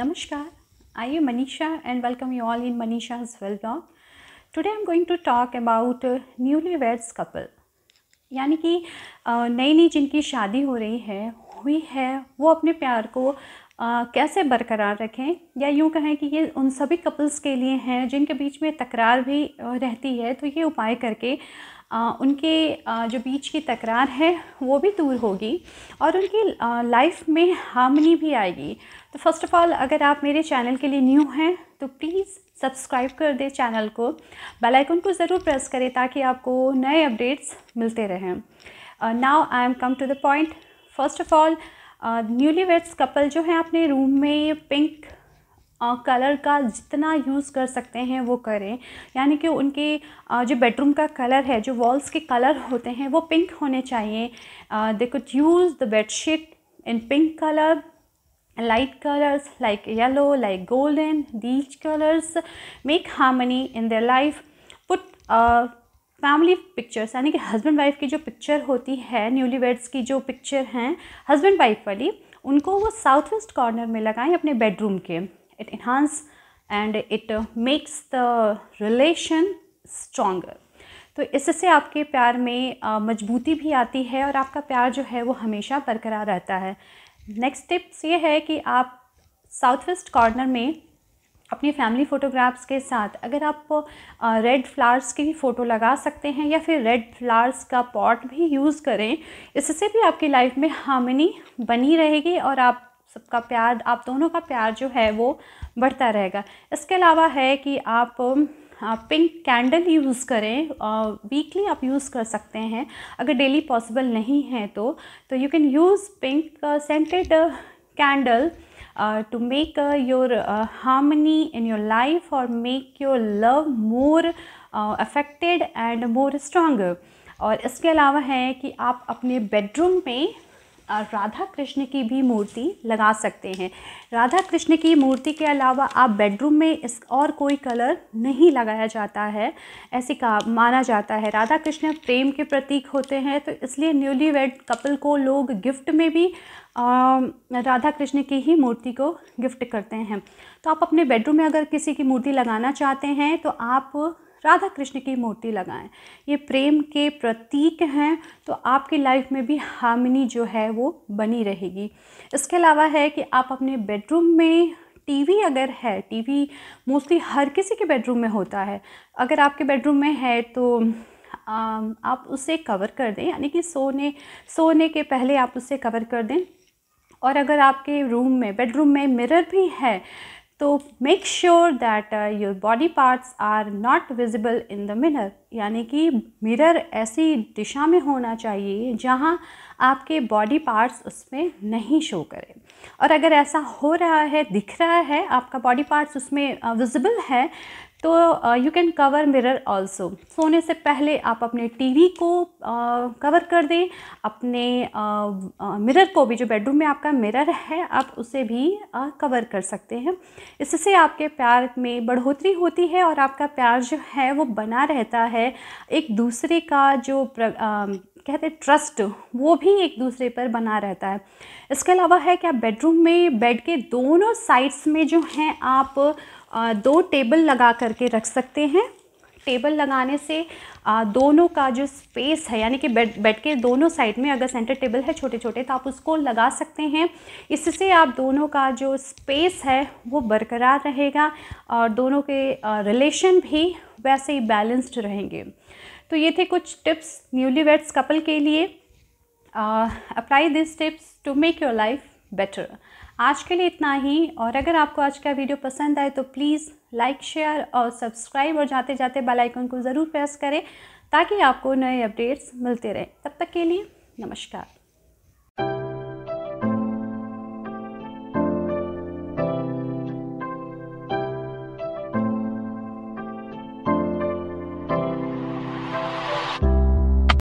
नमस्कार I am Manisha and welcome you all in Manisha is well blog today I am going to talk about newly weds couple यानी कि नई नई जिनकी शादी हो रही है हुई है वो अपने प्यार को कैसे बरकरार रखें या यूँ कहें कि ये उन सभी कपल्स के लिए हैं जिनके बीच में तकरार भी रहती है तो ये उपाय करके उनके जो बीच की तकरार है वो भी दूर होगी और उनकी लाइफ में हार्मनी भी आएगी तो फर्स्ट ऑफ़ ऑल अगर आप मेरे चैनल के लिए न्यू हैं तो प्लीज़ सब्सक्राइब कर दें चैनल को बेल आइकन को ज़रूर प्रेस करें ताकि आपको नए अपडेट्स मिलते रहें now I am come to the point first of all newly weds couple जो हैं अपने रूम में पिंक कलर का जितना यूज़ कर सकते हैं वो करें यानी कि उनके जो बेडरूम का कलर है जो वॉल्स के कलर होते हैं वो पिंक होने चाहिए they could use the bedsheet in pink colour light colours like yellow like golden peach colours make harmony in their life put family pictures यानी कि हस्बैंड वाइफ की जो पिक्चर होती है न्यूली वेड्स की जो पिक्चर हैं हस्बैंड वाइफ वाली उनको वो साउथ वेस्ट कॉर्नर में लगाएं अपने बेडरूम के it enhance and it makes the relation stronger तो इससे आपके प्यार में मजबूती भी आती है और आपका प्यार जो है वो हमेशा बरकरार रहता है नेक्स्ट टिप्स ये है कि आप साउथ वेस्ट कॉर्नर में अपनी फैमिली फ़ोटोग्राफ्स के साथ अगर आप रेड फ्लावर्स की भी फ़ोटो लगा सकते हैं या फिर रेड फ्लावर्स का पॉट भी यूज़ करें इससे भी आपकी लाइफ में हार्मनी बनी रहेगी और आप सबका प्यार आप दोनों का प्यार जो है वो बढ़ता रहेगा इसके अलावा है कि आप पिंक कैंडल यूज़ करें वीकली आप यूज़ कर सकते हैं अगर डेली पॉसिबल नहीं है तो तो you can use pink scented candle to make your harmony in your life और make your love more affected and more strong और इसके अलावा है कि आप अपने बेडरूम में राधा कृष्ण की भी मूर्ति लगा सकते हैं राधा कृष्ण की मूर्ति के अलावा आप बेडरूम में इस और कोई कलर नहीं लगाया जाता है ऐसे का माना जाता है राधा कृष्ण प्रेम के प्रतीक होते हैं तो इसलिए न्यूली वेड कपल को लोग गिफ्ट में भी आ, राधा कृष्ण की ही मूर्ति को गिफ्ट करते हैं तो आप अपने बेडरूम में अगर किसी की मूर्ति लगाना चाहते हैं तो आप राधा कृष्ण की मूर्ति लगाएं ये प्रेम के प्रतीक हैं तो आपकी लाइफ में भी हामिनी जो है वो बनी रहेगी इसके अलावा है कि आप अपने बेडरूम में टीवी अगर है टीवी मोस्टली हर किसी के बेडरूम में होता है अगर आपके बेडरूम में है तो आप उसे कवर कर दें यानी कि सोने सोने के पहले आप उसे कवर कर दें और अगर आपके रूम में बेडरूम में मिरर भी है तो make sure that your body parts are not visible in the mirror यानी कि मिरर ऐसी दिशा में होना चाहिए जहाँ आपके बॉडी पार्ट्स उसमें नहीं शो करें और अगर ऐसा हो रहा है दिख रहा है आपका बॉडी पार्ट्स उसमें विजिबल uh, है तो you can cover mirror also सोने से पहले आप अपने टीवी को कवर uh, कर दें अपने मिरर uh, uh, को भी जो बेडरूम में आपका मिरर है आप उसे भी कवर uh, कर सकते हैं इससे आपके प्यार में बढ़ोतरी होती है और आपका प्यार जो है वो बना रहता है एक दूसरे का जो प्र, uh, कहते ट्रस्ट वो भी एक दूसरे पर बना रहता है इसके अलावा है क्या बेडरूम में बेड के दोनों साइड्स में जो हैं आप दो टेबल लगा करके रख सकते हैं टेबल लगाने से दोनों का जो स्पेस है यानी कि बेड बेड के दोनों साइड में अगर सेंटर टेबल है छोटे छोटे तो आप उसको लगा सकते हैं इससे आप दोनों का जो स्पेस है वो बरकरार रहेगा और दोनों के रिलेशन भी वैसे ही बैलेंस्ड रहेंगे तो ये थे कुछ टिप्स न्यूली वेड्स कपल के लिए apply this tips to make your life better आज के लिए इतना ही और अगर आपको आज का वीडियो पसंद आए तो प्लीज़ लाइक शेयर और सब्सक्राइब और जाते जाते बेल आइकन को ज़रूर प्रेस करें ताकि आपको नए अपडेट्स मिलते रहें तब तक के लिए नमस्कार